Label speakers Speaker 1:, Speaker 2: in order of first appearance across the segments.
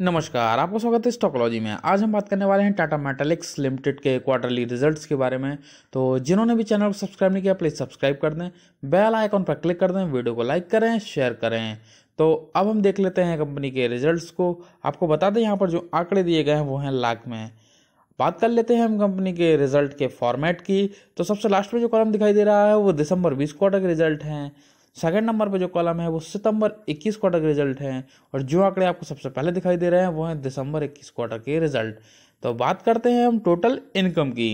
Speaker 1: नमस्कार आपका स्वागत है स्टॉकोलॉजी में आज हम बात करने वाले हैं टाटा मेटालिक्स लिमिटेड के क्वार्टरली रिजल्ट्स के बारे में तो जिन्होंने भी चैनल को सब्सक्राइब नहीं किया प्लीज़ सब्सक्राइब कर दें बेल आइकॉन पर क्लिक कर दें वीडियो को लाइक करें शेयर करें तो अब हम देख लेते हैं कंपनी के रिजल्ट्स को आपको बता दें यहाँ पर जो आंकड़े दिए गए हैं वो हैं लाख में बात कर लेते हैं हम कंपनी के रिजल्ट के फॉर्मेट की तो सबसे लास्ट में जो कॉलम दिखाई दे रहा है वो दिसंबर बीस क्वार्टर के रिजल्ट हैं सेकंड नंबर पे जो कॉलम है वो सितंबर 21 क्वार्टर के रिजल्ट हैं और जो आंकड़े आपको सबसे पहले दिखाई दे रहे हैं वो हैं दिसंबर 21 क्वार्टर के रिजल्ट तो बात करते हैं हम टोटल इनकम की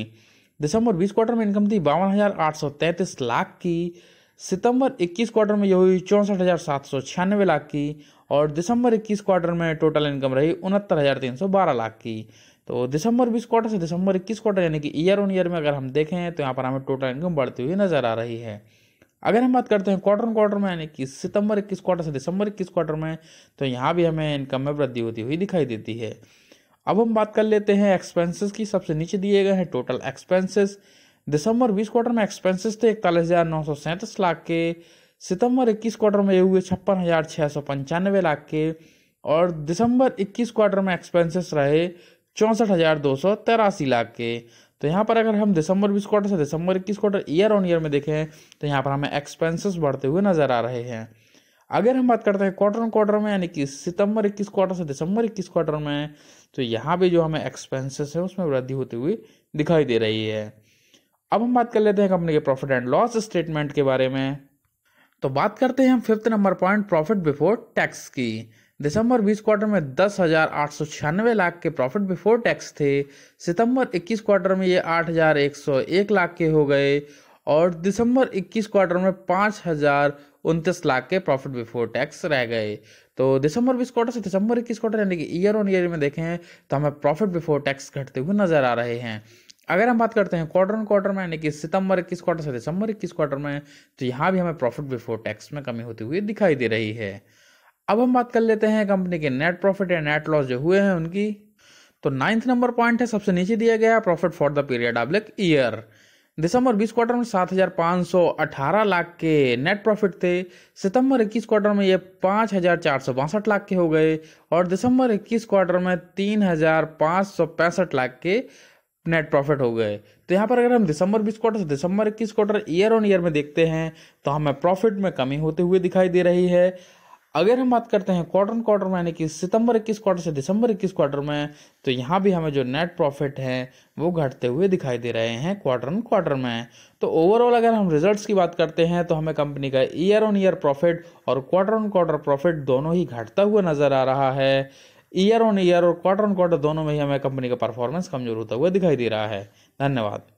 Speaker 1: दिसंबर 20 क्वार्टर में इनकम थी बावन लाख की सितंबर 21 क्वार्टर में यह हुई चौंसठ लाख की और दिसंबर 21 क्वार्टर में टोटल इनकम रही उनहत्तर लाख की तो दिसंबर 20 क्वार्टर से दिसंबर 21 क्वार्टर यानी कि ईयर ऑन ईयर में अगर हम देखें तो यहाँ पर हमें टोटल इनकम बढ़ती हुई नज़र आ रही है अगर हम बात करते हैं क्वार्टर क्वार्टर में यानी कि सितंबर इक्कीस क्वार्टर से दिसंबर इक्कीस क्वार्टर में तो यहाँ भी हमें इनकम में वृद्धि होती हुई दिखाई देती है अब हम बात कर लेते हैं एक्सपेंसेस की सबसे नीचे दिए गए हैं टोटल एक्सपेंसेस दिसंबर बीस क्वार्टर में एक्सपेंसेस थे इकतालीस हज़ार नौ सौ सैंतीस लाख के सितंबर इक्कीस क्वार्टर में ये हुए छप्पन हज़ार छः सौ पंचानवे लाख के और दिसंबर इक्कीस क्वार्टर में एक्सपेंसेस रहे चौंसठ हज़ार दो सौ तेरासी लाख के तो यहाँ पर अगर हम दिसंबर बीस क्वार्टर से दिसंबर इक्कीस क्वार्टर ईयर ऑन ईयर में देखें तो यहाँ पर हमें एक्सपेंसेस बढ़ते हुए नज़र आ रहे हैं अगर हम बात करते हैं क्वार्टर ऑन क्वार्टर में यानी कि सितंबर इक्कीस क्वार्टर से दिसंबर इक्कीस क्वार्टर में तो यहाँ भी जो हमें एक्सपेंसेस है उसमें वृद्धि होती हुई दिखाई दे रही है अब हम बात कर लेते हैं कंपनी के प्रॉफिट एंड लॉस स्टेटमेंट के बारे में तो बात करते हैं हम fifth number point profit before tax की दिसंबर 20 क्वार्टर में दस हजार आठ सौ छियानवे लाख के प्रॉफिट बिफोर टैक्स थे सितंबर 21 क्वार्टर में ये आठ हजार एक सौ एक लाख के हो गए और दिसंबर 21 क्वार्टर में पाँच हजार उनतीस लाख के प्रॉफिट बिफोर टैक्स रह गए तो दिसंबर बीस क्वार्टर से दिसंबर इक्कीस क्वार्टर यानी कि ईयर ऑन ईयर में देखें तो हमें प्रॉफिट बिफोर टैक्स घटते हुए नजर आ रहे हैं अगर हम बात करते हैं क्वार्टर ऑन क्वार्टर में यानी कि सितंबर इक्कीस क्वार्टर से दिसंबर इक्कीस क्वार्टर में तो यहाँ भी हमें प्रॉफिट बिफोर टैक्स में कमी होती हुई दिखाई दे रही है अब हम बात कर लेते हैं कंपनी के नेट प्रॉफिट या नेट लॉस जो हुए हैं उनकी तो नाइन्थ नंबर पॉइंट है सबसे नीचे दिया गया profit for the period of like year December 20 quarter में 7,518 लाख के नेट प्रॉफिट थे सितंबर 21 क्वार्टर में ये पाँच लाख के हो गए और दिसंबर 21 क्वार्टर में तीन लाख के नेट प्रॉफिट हो गए तो यहाँ पर अगर हम दिसंबर 20 क्वार्टर से दिसंबर 21 क्वार्टर ईयर ऑन ईयर में देखते हैं तो हमें प्रॉफिट में कमी होते हुए दिखाई दे रही है अगर हम बात करते हैं क्वार्टर क्वार्टर में यानी कि सितंबर इक्कीस क्वार्टर से दिसंबर इक्कीस क्वार्टर में तो यहाँ भी हमें जो नेट प्रॉफिट है वो घटते हुए दिखाई दे रहे हैं क्वार्टर क्वार्टर में तो ओवरऑल अगर हम रिजल्ट्स की बात करते हैं तो हमें कंपनी का ईयर ऑन ईयर प्रॉफिट और क्वार्टर ऑन क्वार्टर प्रॉफिट दोनों ही घटता हुआ नजर आ रहा है ईयर ऑन ईयर और क्वार्टर ऑन क्वार्टर दोनों में ही हमें कंपनी का परफॉर्मेंस कमजोर होता हुआ दिखाई दे रहा है धन्यवाद